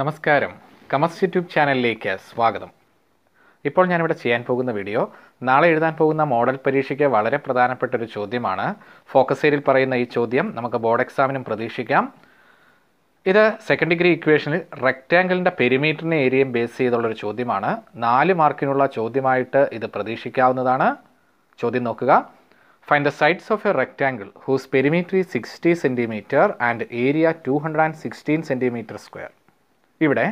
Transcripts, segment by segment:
നമസ്കാരം കമസ് യൂട്യൂബ് ചാനലിലേക്ക് സ്വാഗതം ഇപ്പോൾ ഞാനിവിടെ ചെയ്യാൻ പോകുന്ന വീഡിയോ നാളെ എഴുതാൻ പോകുന്ന മോഡൽ പരീക്ഷയ്ക്ക് വളരെ പ്രധാനപ്പെട്ട ഒരു ചോദ്യമാണ് ഫോക്കസ് ഏരിയയിൽ പറയുന്ന ഈ ചോദ്യം നമുക്ക് ബോർഡ് എക്സാമിനും പ്രതീക്ഷിക്കാം ഇത് സെക്കൻഡ് ഡിഗ്രി ഇക്വേഷനിൽ റെക്റ്റാങ്കിളിൻ്റെ പെരിമീറ്ററിനെ ഏരിയയും ബേസ് ചെയ്തുള്ളൊരു ചോദ്യമാണ് നാല് മാർക്കിനുള്ള ചോദ്യമായിട്ട് ഇത് പ്രതീക്ഷിക്കാവുന്നതാണ് ചോദ്യം നോക്കുക find the sides of a rectangle whose perimeter sixty centimetre and area two hundred and sixteen centimetre square ഇവിടെ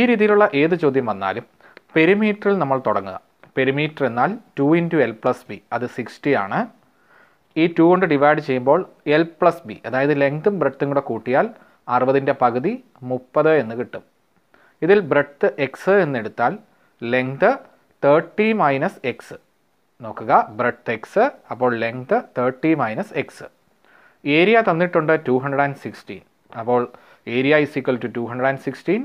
ഈ രീതിയിലുള്ള ഏത് ചോദ്യം വന്നാലും പെരിമീറ്ററിൽ നമ്മൾ തുടങ്ങുക പെരിമീറ്റർ എന്നാൽ two into L plus B അത് സിക്സ്റ്റി ആണ് ഈ ടു കൊണ്ട് ഡിവൈഡ് ചെയ്യുമ്പോൾ എൽ പ്ലസ് ബി അതായത് ലെങ്ത്തും ബ്രെഡ്ത്തും കൂടെ കൂട്ടിയാൽ അറുപതിൻ്റെ പകുതി മുപ്പത് എന്ന് കിട്ടും ഇതിൽ ബ്രെഡ്ത്ത് എക്സ് എന്നെടുത്താൽ ലെങ്ത് തേർട്ടി മൈനസ് എക്സ് നോക്കുക ബ്രെഡ്ത്ത് എക്സ് അപ്പോൾ length thirty minus x area തന്നിട്ടുണ്ട് ടു ഹൺഡ്രഡ് ആൻഡ് സിക്സ്റ്റീൻ അപ്പോൾ area is equal to two hundred and sixteen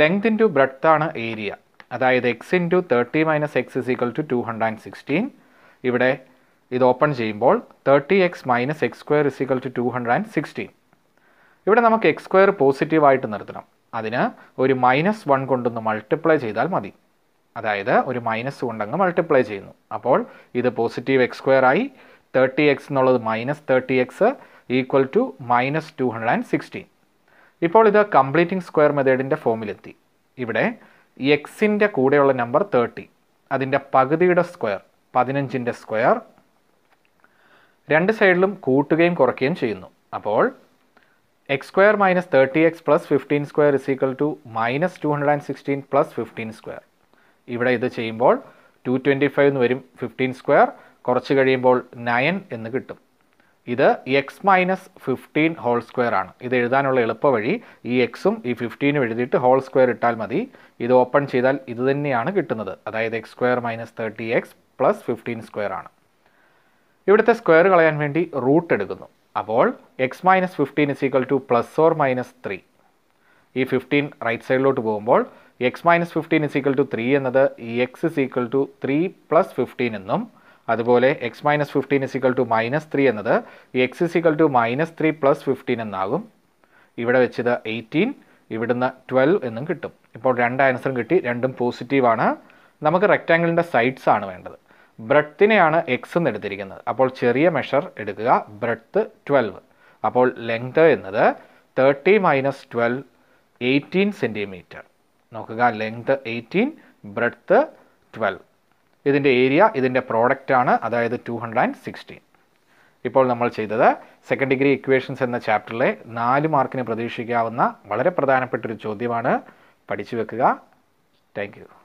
length into breadth ആണ് ഏരിയ അതായത് x into thirty minus x is equal to two hundred and sixteen ഇവിടെ ഇത് open ചെയ്യുമ്പോൾ thirty x minus x square is equal to two hundred and sixteen ഇവിടെ നമുക്ക് X square പോസിറ്റീവായിട്ട് നിർത്തണം അതിന് ഒരു മൈനസ് വൺ കൊണ്ടൊന്ന് മൾട്ടിപ്ലൈ ചെയ്താൽ മതി അതായത് ഒരു മൈനസ് കൊണ്ടങ്ങ് മൾട്ടിപ്ലൈ ചെയ്യുന്നു അപ്പോൾ ഇത് പോസിറ്റീവ് എക്സ് സ്ക്വയർ ആയി തേർട്ടി എക്സ് എന്നുള്ളത് minus thirty x equal to minus two hundred and sixteen ഇപ്പോൾ ഇത് കംപ്ലീറ്റിംഗ് സ്ക്വയർ മെത്തേഡിൻ്റെ ഫോമിലെത്തി ഇവിടെ എക്സിൻ്റെ കൂടെയുള്ള നമ്പർ തേർട്ടി അതിൻ്റെ പകുതിയുടെ സ്ക്വയർ പതിനഞ്ചിൻ്റെ സ്ക്വയർ രണ്ട് സൈഡിലും കൂട്ടുകയും കുറയ്ക്കുകയും ചെയ്യുന്നു അപ്പോൾ x square minus thirty x plus fifteen square is equal to minus two hundred and sixteen plus fifteen square ഇവിടെ ഇത് ചെയ്യുമ്പോൾ ടു ട്വൻറ്റി ഫൈവ് എന്ന് വരും ഫിഫ്റ്റീൻ സ്ക്വയർ കുറച്ച് കഴിയുമ്പോൾ നയൻ എന്ന് കിട്ടും ഇത് x minus fifteen whole square ആണ് ഇത് എഴുതാനുള്ള എളുപ്പവഴി ഈ എക്സും ഈ ഫിഫ്റ്റീനും എഴുതിയിട്ട് ഹോൾ സ്ക്വയർ ഇട്ടാൽ മതി ഇത് ഓപ്പൺ ചെയ്താൽ ഇത് തന്നെയാണ് കിട്ടുന്നത് അതായത് x square minus thirty x plus fifteen square ആണ് ഇവിടുത്തെ സ്ക്വയർ കളയാൻ വേണ്ടി റൂട്ട് എടുക്കുന്നു അപ്പോൾ x minus fifteen is equal to plus or minus three ഈ ഫിഫ്റ്റീൻ റൈറ്റ് സൈഡിലോട്ട് പോകുമ്പോൾ x minus fifteen is equal to three എന്നത് ഈ x is equal to three plus fifteen എന്നും അതുപോലെ x minus fifteen is equal to minus three എന്നത് x is equal to minus three plus fifteen എന്നാകും ഇവിടെ വെച്ചത് എയ്റ്റീൻ ഇവിടുന്ന് ട്വൽവ് എന്നും കിട്ടും ഇപ്പോൾ രണ്ട് ആൻസറും കിട്ടി രണ്ടും പോസിറ്റീവാണ് നമുക്ക് റെക്റ്റാങ്കിളിൻ്റെ സൈഡ്സ് ആണ് വേണ്ടത് ബ്രെഡ്ത്തിനെയാണ് എക്സ് എന്ന് എടുത്തിരിക്കുന്നത് അപ്പോൾ ചെറിയ മെഷർ എടുക്കുക ബ്രെഡ്ത്ത് ട്വൽവ് അപ്പോൾ ലെങ്ത് എന്നത് thirty minus twelve eighteen centimetre നോക്കുക ലെങ്ത് എയ്റ്റീൻ ബ്രെഡ്ത്ത് ട്വൽവ് ഇതിൻ്റെ ഏരിയ ഇതിൻ്റെ പ്രോഡക്റ്റാണ് അതായത് ടു ഹൺഡ്രഡ് ആൻഡ് സിക്സ്റ്റീൻ ഇപ്പോൾ നമ്മൾ ചെയ്തത് സെക്കൻഡ് ഡിഗ്രി ഇക്വേഷൻസ് എന്ന ചാപ്റ്ററിലെ നാല് മാർക്കിന് പ്രതീക്ഷിക്കാവുന്ന വളരെ പ്രധാനപ്പെട്ടൊരു ചോദ്യമാണ് പഠിച്ചു വെക്കുക താങ്ക്